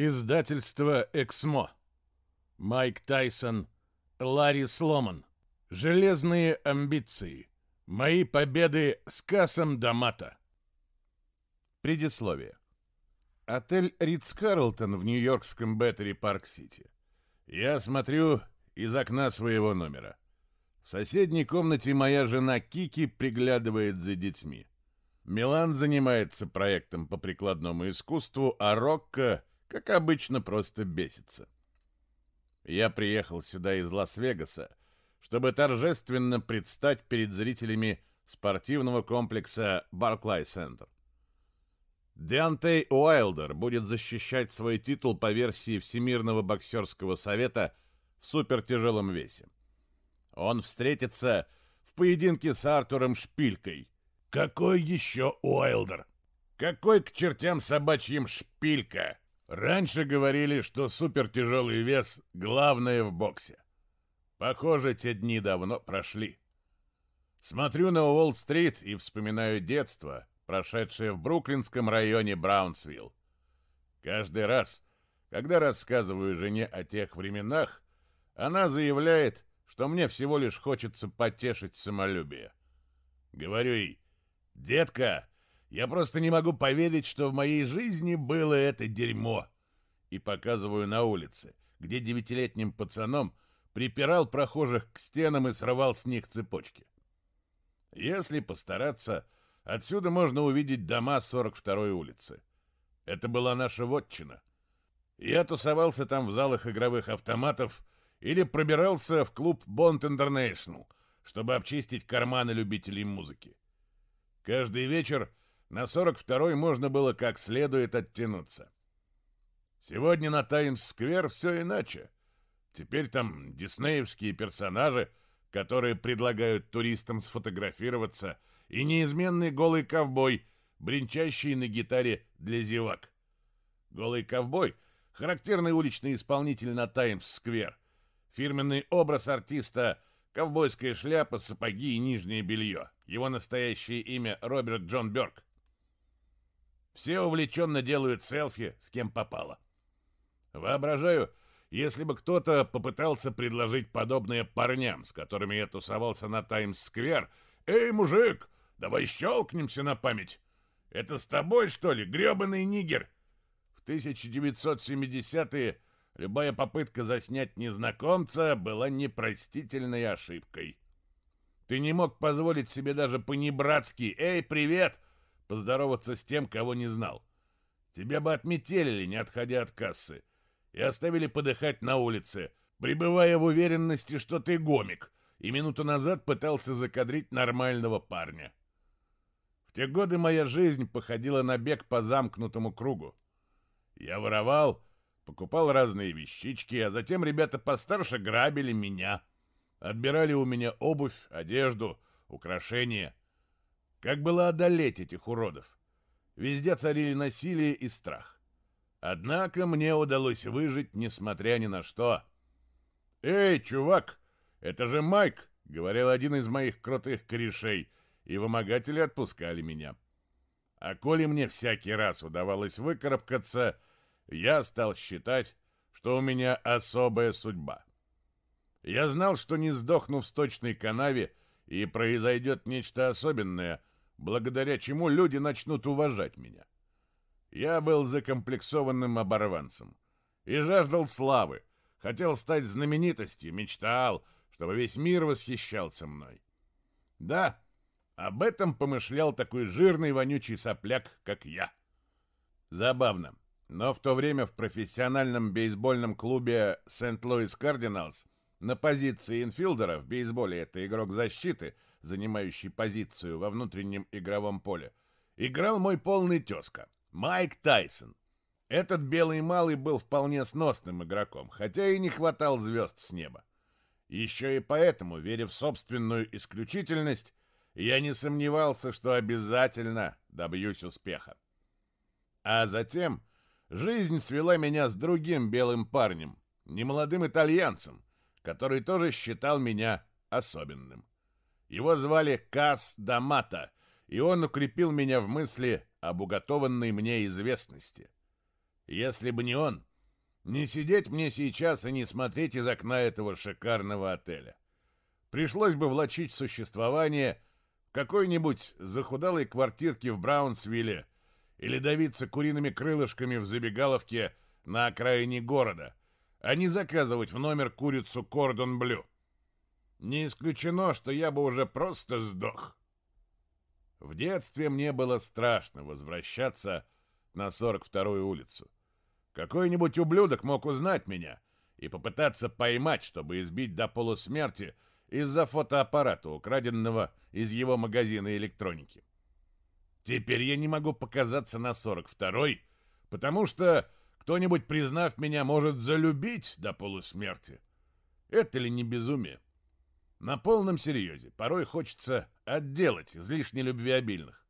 Издательство «Эксмо». Майк Тайсон, Ларри Сломан. «Железные амбиции. Мои победы с Касом Дамата». Предисловие. Отель Ридс-Карлтон в нью-йоркском Беттери-Парк-Сити. Я смотрю из окна своего номера. В соседней комнате моя жена Кики приглядывает за детьми. Милан занимается проектом по прикладному искусству, а Рокко как обычно, просто бесится. Я приехал сюда из Лас-Вегаса, чтобы торжественно предстать перед зрителями спортивного комплекса «Барклай-центр». Дантей Уайлдер будет защищать свой титул по версии Всемирного боксерского совета в супертяжелом весе. Он встретится в поединке с Артуром Шпилькой. Какой еще Уайлдер? Какой к чертям собачьим Шпилька? Раньше говорили, что супертяжелый вес – главное в боксе. Похоже, те дни давно прошли. Смотрю на Уолл-стрит и вспоминаю детство, прошедшее в бруклинском районе Браунсвилл. Каждый раз, когда рассказываю жене о тех временах, она заявляет, что мне всего лишь хочется потешить самолюбие. Говорю ей, «Детка, я просто не могу поверить, что в моей жизни было это дерьмо. И показываю на улице, где девятилетним пацаном припирал прохожих к стенам и срывал с них цепочки. Если постараться, отсюда можно увидеть дома 42-й улицы. Это была наша вотчина. Я тусовался там в залах игровых автоматов или пробирался в клуб Bond International, чтобы обчистить карманы любителей музыки. Каждый вечер на 42-й можно было как следует оттянуться. Сегодня на Таймс-сквер все иначе. Теперь там диснеевские персонажи, которые предлагают туристам сфотографироваться, и неизменный голый ковбой, бренчащий на гитаре для зевак. Голый ковбой — характерный уличный исполнитель на Таймс-сквер. Фирменный образ артиста — ковбойская шляпа, сапоги и нижнее белье. Его настоящее имя — Роберт Джон Бёрк. Все увлеченно делают селфи, с кем попало. Воображаю, если бы кто-то попытался предложить подобное парням, с которыми я тусовался на Таймс-сквер. «Эй, мужик, давай щелкнемся на память! Это с тобой, что ли, гребаный нигер?» В 1970-е любая попытка заснять незнакомца была непростительной ошибкой. Ты не мог позволить себе даже понебратски «Эй, привет! поздороваться с тем, кого не знал. Тебя бы отметили, не отходя от кассы, и оставили подыхать на улице, пребывая в уверенности, что ты гомик, и минуту назад пытался закадрить нормального парня. В те годы моя жизнь походила на бег по замкнутому кругу. Я воровал, покупал разные вещички, а затем ребята постарше грабили меня, отбирали у меня обувь, одежду, украшения — как было одолеть этих уродов? Везде царили насилие и страх. Однако мне удалось выжить, несмотря ни на что. «Эй, чувак, это же Майк!» — говорил один из моих крутых корешей, и вымогатели отпускали меня. А коли мне всякий раз удавалось выкарабкаться, я стал считать, что у меня особая судьба. Я знал, что не сдохну в сточной канаве, и произойдет нечто особенное, благодаря чему люди начнут уважать меня. Я был закомплексованным оборванцем и жаждал славы, хотел стать знаменитостью, мечтал, чтобы весь мир восхищался мной. Да, об этом помышлял такой жирный вонючий сопляк, как я. Забавно, но в то время в профессиональном бейсбольном клубе Сент-Луис Кардиналс на позиции инфилдера в бейсболе это игрок защиты – занимающий позицию во внутреннем игровом поле, играл мой полный тезка, Майк Тайсон. Этот белый малый был вполне сносным игроком, хотя и не хватал звезд с неба. Еще и поэтому, веря в собственную исключительность, я не сомневался, что обязательно добьюсь успеха. А затем жизнь свела меня с другим белым парнем, немолодым итальянцем, который тоже считал меня особенным. Его звали Кас Дамата, и он укрепил меня в мысли об уготованной мне известности. Если бы не он, не сидеть мне сейчас и не смотреть из окна этого шикарного отеля. Пришлось бы влачить существование в какой-нибудь захудалой квартирке в Браунсвилле или давиться куриными крылышками в забегаловке на окраине города, а не заказывать в номер курицу «Кордон Блю». Не исключено, что я бы уже просто сдох. В детстве мне было страшно возвращаться на 42-ю улицу. Какой-нибудь ублюдок мог узнать меня и попытаться поймать, чтобы избить до полусмерти из-за фотоаппарата, украденного из его магазина электроники. Теперь я не могу показаться на 42-й, потому что кто-нибудь, признав меня, может залюбить до полусмерти. Это ли не безумие? На полном серьезе порой хочется отделать излишне любвеобильных.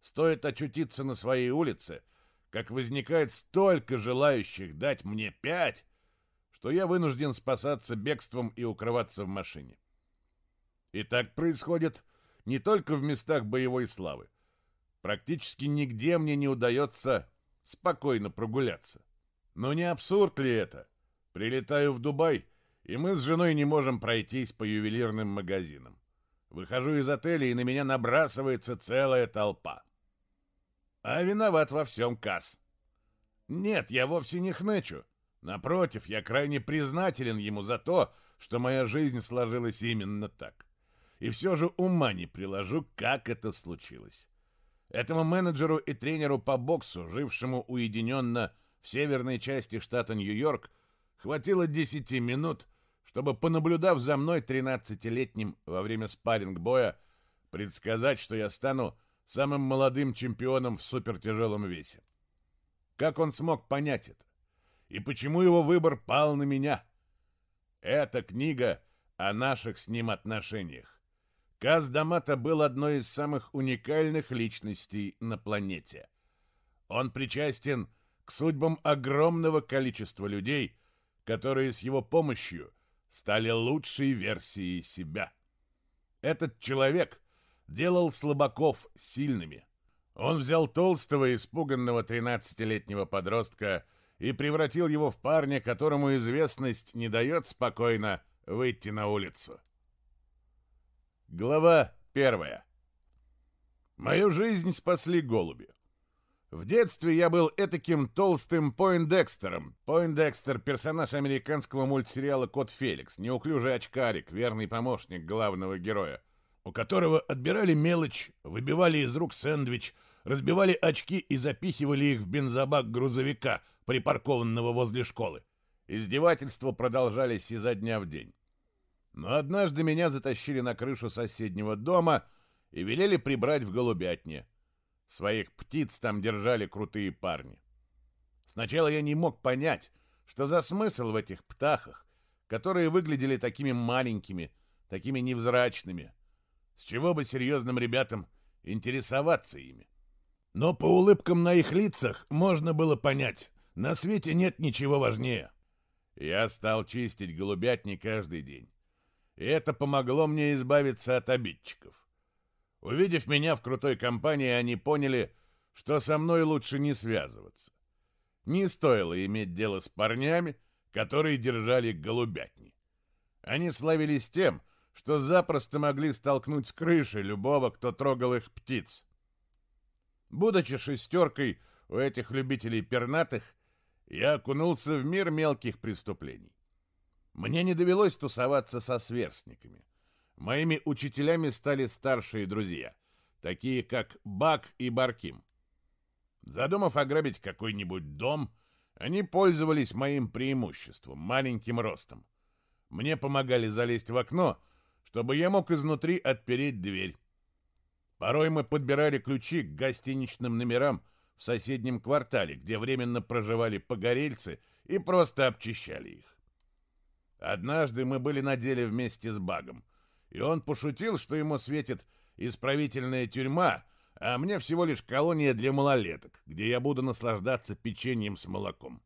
Стоит очутиться на своей улице, как возникает столько желающих дать мне пять, что я вынужден спасаться бегством и укрываться в машине. И так происходит не только в местах боевой славы. Практически нигде мне не удается спокойно прогуляться. Но не абсурд ли это? Прилетаю в Дубай — и мы с женой не можем пройтись по ювелирным магазинам. Выхожу из отеля, и на меня набрасывается целая толпа. А виноват во всем Касс. Нет, я вовсе не хнычу. Напротив, я крайне признателен ему за то, что моя жизнь сложилась именно так. И все же ума не приложу, как это случилось. Этому менеджеру и тренеру по боксу, жившему уединенно в северной части штата Нью-Йорк, хватило 10 минут, чтобы, понаблюдав за мной тринадцатилетним во время спарринг-боя, предсказать, что я стану самым молодым чемпионом в супертяжелом весе. Как он смог понять это? И почему его выбор пал на меня? Эта книга о наших с ним отношениях. Каз Дамата был одной из самых уникальных личностей на планете. Он причастен к судьбам огромного количества людей, которые с его помощью – стали лучшей версией себя. Этот человек делал слабаков сильными. Он взял толстого, испуганного 13-летнего подростка и превратил его в парня, которому известность не дает спокойно выйти на улицу. Глава первая. Мою жизнь спасли голуби. В детстве я был этаким толстым Пойндекстером. Пойндекстер — персонаж американского мультсериала «Кот Феликс», неуклюжий очкарик, верный помощник главного героя, у которого отбирали мелочь, выбивали из рук сэндвич, разбивали очки и запихивали их в бензобак грузовика, припаркованного возле школы. Издевательства продолжались изо дня в день. Но однажды меня затащили на крышу соседнего дома и велели прибрать в голубятне — Своих птиц там держали крутые парни. Сначала я не мог понять, что за смысл в этих птахах, которые выглядели такими маленькими, такими невзрачными. С чего бы серьезным ребятам интересоваться ими? Но по улыбкам на их лицах можно было понять, на свете нет ничего важнее. Я стал чистить голубятни каждый день. И это помогло мне избавиться от обидчиков. Увидев меня в крутой компании, они поняли, что со мной лучше не связываться. Не стоило иметь дело с парнями, которые держали голубятни. Они славились тем, что запросто могли столкнуть с крыши любого, кто трогал их птиц. Будучи шестеркой у этих любителей пернатых, я окунулся в мир мелких преступлений. Мне не довелось тусоваться со сверстниками — Моими учителями стали старшие друзья, такие как Бак и Барким. Задумав ограбить какой-нибудь дом, они пользовались моим преимуществом, маленьким ростом. Мне помогали залезть в окно, чтобы я мог изнутри отпереть дверь. Порой мы подбирали ключи к гостиничным номерам в соседнем квартале, где временно проживали погорельцы и просто обчищали их. Однажды мы были на деле вместе с Багом — и он пошутил, что ему светит исправительная тюрьма, а мне всего лишь колония для малолеток, где я буду наслаждаться печеньем с молоком.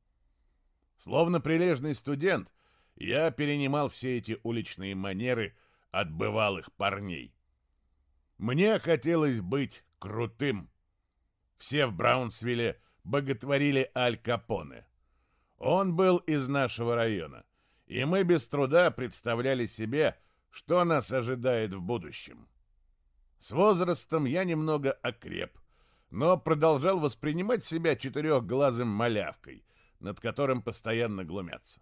Словно прилежный студент, я перенимал все эти уличные манеры от бывалых парней. Мне хотелось быть крутым. Все в Браунсвилле боготворили Аль Капоне. Он был из нашего района, и мы без труда представляли себе, что нас ожидает в будущем. С возрастом я немного окреп, но продолжал воспринимать себя четырехглазым малявкой, над которым постоянно глумятся.